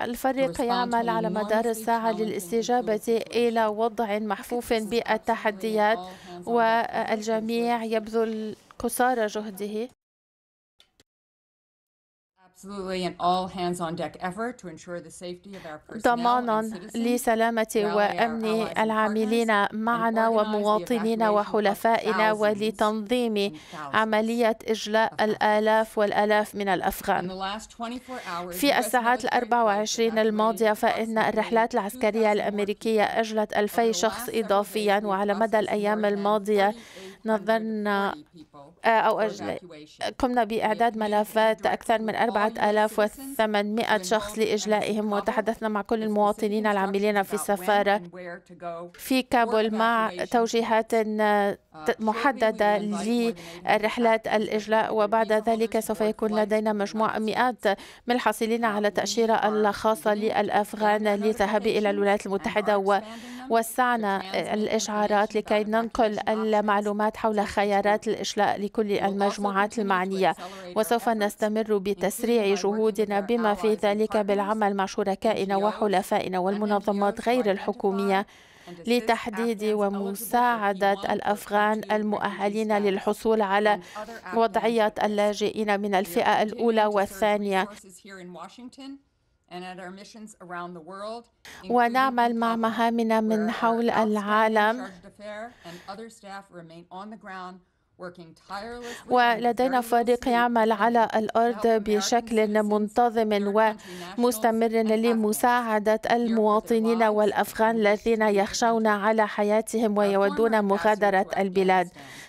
الفريق يعمل على مدار الساعة للاستجابة إلى وضع محفوف بالتحديات والجميع يبذل قصارى جهده ضمانا لسلامة وأمن العاملين معنا ومواطنينا وحلفائنا ولتنظيم عملية إجلاء الآلاف والآلاف من الأفغان في الساعات الأربع وعشرين الماضية فإن الرحلات العسكرية الأمريكية أجلت ألفي شخص إضافيا وعلى مدى الأيام الماضية نظرنا آه، أو أجل قمنا بإعداد ملفات أكثر من 4800 شخص لإجلائهم وتحدثنا مع كل المواطنين العاملين في السفارة في كابول مع توجيهات آه، uh, محددة لرحلات الإجلاء وبعد ذلك سوف يكون لدينا مجموعة مئات من الحاصلين على تأشيرة الخاصة للأفغان للذهاب إلى الولايات المتحدة ووسعنا الإشعارات لكي ننقل المعلومات التفاوضات حول خيارات الإجلاء لكل المجموعات المعنية وسوف نستمر بتسريع جهودنا بما في ذلك بالعمل مع شركائنا وحلفائنا والمنظمات غير الحكومية لتحديد ومساعدة الأفغان المؤهلين للحصول على وضعية اللاجئين من الفئة الأولى والثانية ونعمل مع مهامنا من حول العالم ولدينا فريق يعمل على الأرض بشكل منتظم ومستمر لمساعدة المواطنين والأفغان الذين يخشون على حياتهم ويودون مغادرة البلاد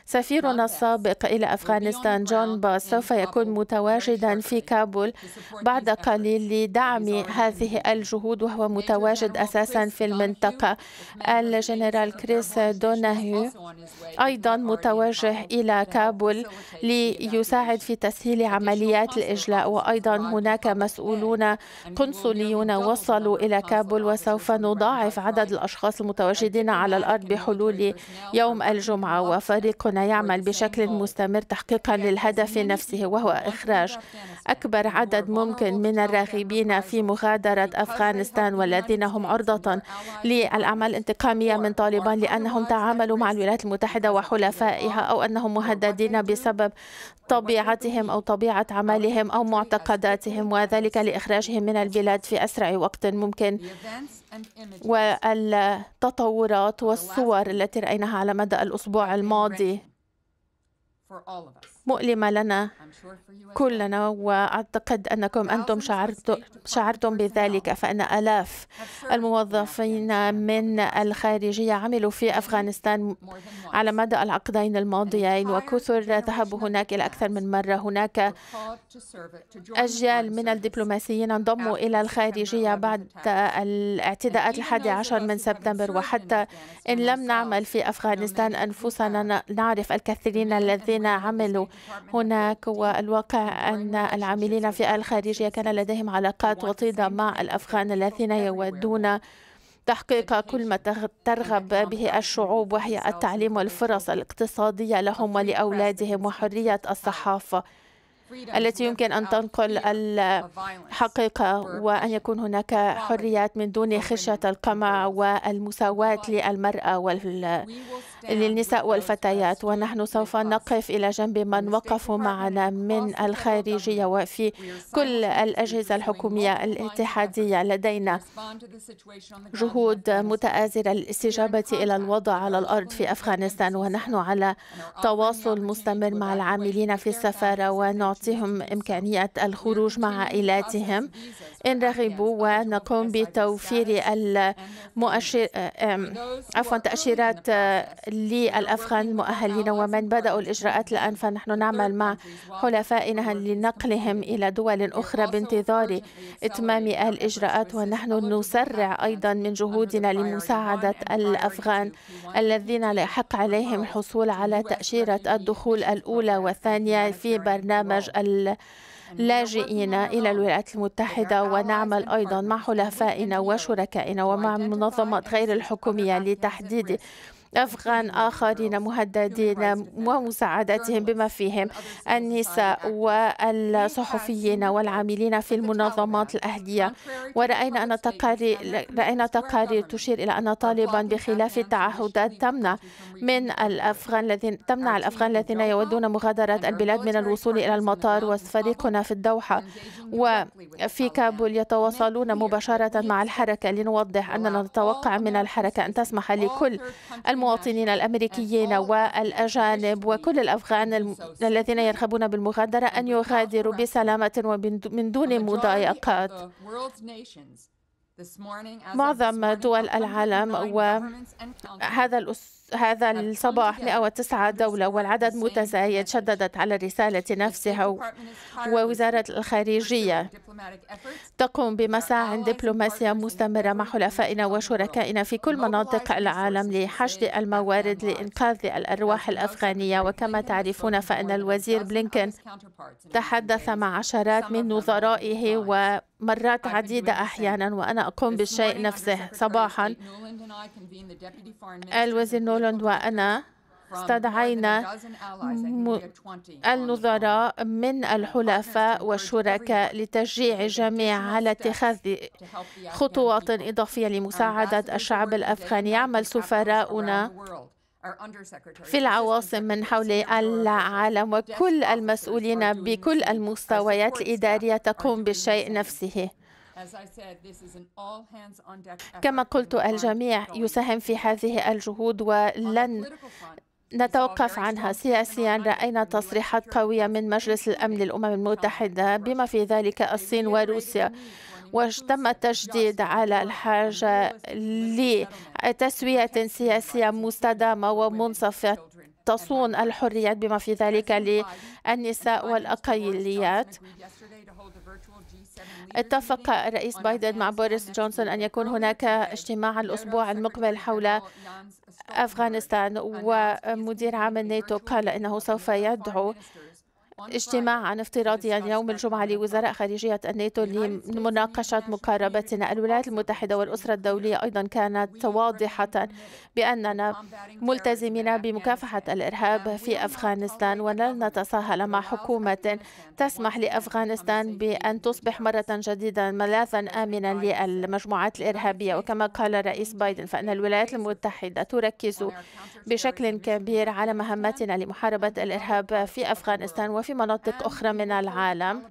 سفيرنا السابق إلى أفغانستان جون باس سوف يكون متواجدا في كابول بعد قليل لدعم هذه الجهود وهو متواجد أساسا في المنطقة الجنرال كريس دوناهيو أيضا متوجه إلى كابول ليساعد في تسهيل عمليات الإجلاء وأيضا هناك مسؤولون قنصليون وصلوا إلى كابول وسوف نضاعف عدد الأشخاص المتواجدين على الأرض بحلول يوم الجمعة وفريقنا يعمل بشكل مستمر تحقيقا للهدف نفسه وهو إخراج أكبر عدد ممكن من الراغبين في مغادرة أفغانستان والذين هم عرضة للأعمال الانتقامية من طالبان لأنهم تعاملوا مع الولايات المتحدة وحلفائها أو أنهم مهددين بسبب طبيعتهم أو طبيعة عملهم أو معتقداتهم وذلك لإخراجهم من البلاد في أسرع وقت ممكن والتطورات والصور التي رأيناها على مدى الأسبوع الماضي مؤلمة لنا كلنا وأعتقد أنكم أنتم شعرتم بذلك فإن ألاف الموظفين من الخارجية عملوا في أفغانستان على مدى العقدين الماضيين وكثر ذهبوا هناك إلى أكثر من مرة هناك أجيال من الدبلوماسيين انضموا إلى الخارجية بعد الاعتداءات الحادي عشر من سبتمبر وحتى إن لم نعمل في أفغانستان أنفسنا نعرف الكثيرين الذين عملوا هناك والواقع أن العاملين في الخارجية كان لديهم علاقات وطيدة مع الأفغان الذين يودون تحقيق كل ما ترغب به الشعوب وهي التعليم والفرص الاقتصادية لهم ولأولادهم وحرية الصحافة التي يمكن أن تنقل الحقيقة وأن يكون هناك حريات من دون خشية القمع والمساواة للمرأة وال... للنساء والفتيات ونحن سوف نقف إلى جنب من وقفوا معنا من الخارجية وفي كل الأجهزة الحكومية الاتحادية لدينا جهود متآزرة للاستجابة إلى الوضع على الأرض في أفغانستان ونحن على تواصل مستمر مع العاملين في السفارة ونعطي نعطيهم إمكانية الخروج مع عائلاتهم إن رغبوا ونقوم بتوفير المؤشر عفوا تأشيرات آه، للأفغان المؤهلين ومن بدأوا الإجراءات الآن فنحن نعمل مع حلفائنا لنقلهم إلى دول أخرى بانتظار إتمام الإجراءات ونحن نسرع أيضا من جهودنا لمساعدة الأفغان الذين لا يحق عليهم الحصول على تأشيرة الدخول الأولى والثانية في برنامج اللاجئين إلى الولايات المتحدة ونعمل أيضا مع حلفائنا وشركائنا ومع منظمات غير الحكومية لتحديد أفغان آخرين مهددين ومساعدتهم بما فيهم النساء والصحفيين والعاملين في المنظمات الأهلية ورأينا أن تقارير رأينا تقارير تشير إلى أن طالبا بخلاف التعهدات تمنع من الأفغان الذين تمنع الأفغان الذين يودون مغادرة البلاد من الوصول إلى المطار وفريقنا في الدوحة وفي كابول يتواصلون مباشرة مع الحركة لنوضح أننا نتوقع من الحركة أن تسمح لكل المواطنين الأمريكيين والأجانب وكل الأفغان الذين يرغبون بالمغادرة أن يغادروا بسلامة ومن دون مضايقات معظم دول العالم وهذا الأسبوع هذا الصباح 109 دولة والعدد متزايد شددت على الرسالة نفسها ووزارة الخارجية تقوم بمساع دبلوماسية مستمرة مع حلفائنا وشركائنا في كل مناطق العالم لحشد الموارد لإنقاذ الأرواح الأفغانية وكما تعرفون فإن الوزير بلينكن تحدث مع عشرات من نظرائه و مرات عديدة أحيانا وأنا أقوم بالشيء نفسه صباحا الوزير بولند وأنا استدعينا النظراء من الحلفاء والشركاء لتشجيع الجميع على اتخاذ خطوات إضافية لمساعدة الشعب الأفغاني يعمل سفراؤنا في العواصم من حول العالم وكل المسؤولين بكل المستويات الإدارية تقوم بالشيء نفسه كما قلت الجميع يساهم في هذه الجهود ولن نتوقف عنها سياسيا راينا تصريحات قويه من مجلس الامن للامم المتحده بما في ذلك الصين وروسيا وتم التشديد على الحاجه لتسويه سياسيه مستدامه ومنصفه تصون الحريات بما في ذلك للنساء والأقليات اتفق الرئيس بايدن مع بوريس جونسون أن يكون هناك اجتماع الأسبوع المقبل حول أفغانستان ومدير عام الناتو قال إنه سوف يدعو اجتماعا افتراضيا يوم الجمعة لوزراء خارجية الناتو لمناقشة مقاربتنا الولايات المتحدة والأسرة الدولية أيضا كانت واضحة بأننا ملتزمين بمكافحة الإرهاب في أفغانستان ولن نتساهل مع حكومة تسمح لأفغانستان بأن تصبح مرة جديدة ملاذا آمنا للمجموعات الإرهابية وكما قال الرئيس بايدن فإن الولايات المتحدة تركز بشكل كبير على مهمتنا لمحاربة الإرهاب في أفغانستان وفي وفي مناطق أخرى من العالم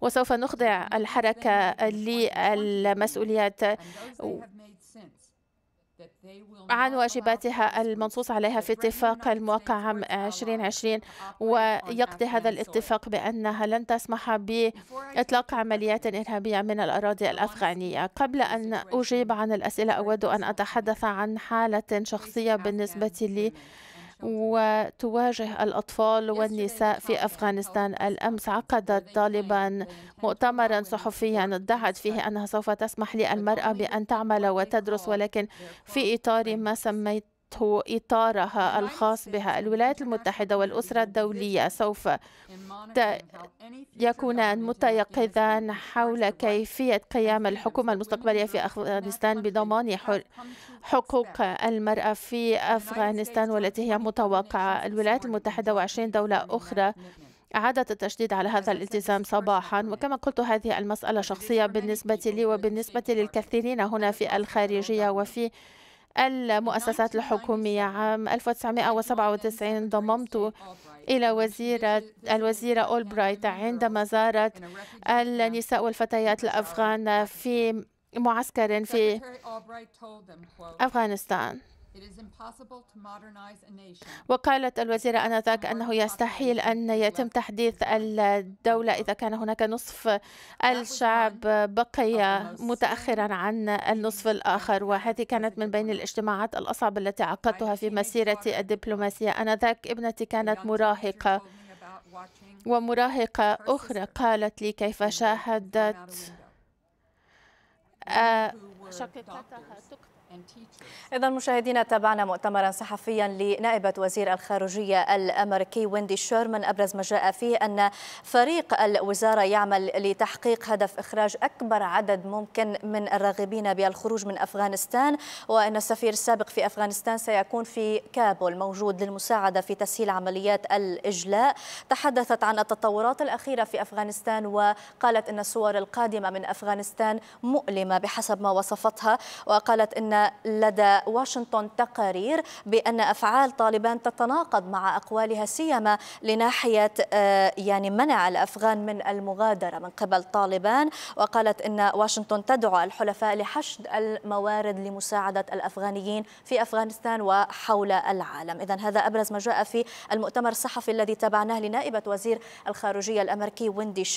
وسوف نخضع الحركة للمسؤوليات عن واجباتها المنصوص عليها في اتفاق الموقع عام 2020 ويقضي هذا الاتفاق بأنها لن تسمح بإطلاق عمليات إرهابية من الأراضي الأفغانية قبل أن أجيب عن الأسئلة أود أن أتحدث عن حالة شخصية بالنسبة لي وتواجه الأطفال والنساء في أفغانستان الأمس عقدت طالبا مؤتمرا صحفيا ادعت فيه أنها سوف تسمح للمرأة بأن تعمل وتدرس ولكن في إطار ما سميت ذاته إطارها الخاص بها الولايات المتحدة والأسرة الدولية سوف يكونان متيقظان حول كيفية قيام الحكومة المستقبلية في أفغانستان بضمان حقوق المرأة في أفغانستان والتي هي متوقعة الولايات المتحدة وعشرين دولة أخرى أعادت التشديد على هذا الالتزام صباحا وكما قلت هذه المسألة شخصية بالنسبة لي وبالنسبة للكثيرين هنا في الخارجية وفي المؤسسات الحكومية عام 1997 انضممت إلى وزيرة الوزيرة أولبرايت عندما زارت النساء والفتيات الأفغان في معسكر في أفغانستان وقالت الوزيرة آنذاك أنه يستحيل أن يتم تحديث الدولة إذا كان هناك نصف الشعب بقي متأخرا عن النصف الآخر وهذه كانت من بين الاجتماعات الأصعب التي عقدتها في مسيرتي الدبلوماسية آنذاك ابنتي كانت مراهقة ومراهقة أخرى قالت لي كيف شاهدت آه، شقيقتها تقتل إذا مشاهدينا تابعنا مؤتمرا صحفيا لنائبة وزير الخارجية الأمريكي ويندي شيرمان أبرز ما جاء فيه أن فريق الوزارة يعمل لتحقيق هدف إخراج أكبر عدد ممكن من الراغبين بالخروج من أفغانستان وأن السفير السابق في أفغانستان سيكون في كابول موجود للمساعدة في تسهيل عمليات الإجلاء تحدثت عن التطورات الأخيرة في أفغانستان وقالت أن الصور القادمة من أفغانستان مؤلمة بحسب ما وصفتها وقالت أن لدى واشنطن تقارير بأن أفعال طالبان تتناقض مع أقوالها سيما لناحية آه، يعني منع الأفغان من المغادرة من قبل طالبان وقالت أن واشنطن تدعو الحلفاء لحشد الموارد لمساعدة الأفغانيين في أفغانستان وحول العالم إذا هذا أبرز ما جاء في المؤتمر الصحفي الذي تابعناه لنائبة وزير الخارجية الأمريكي ويندي شيرمان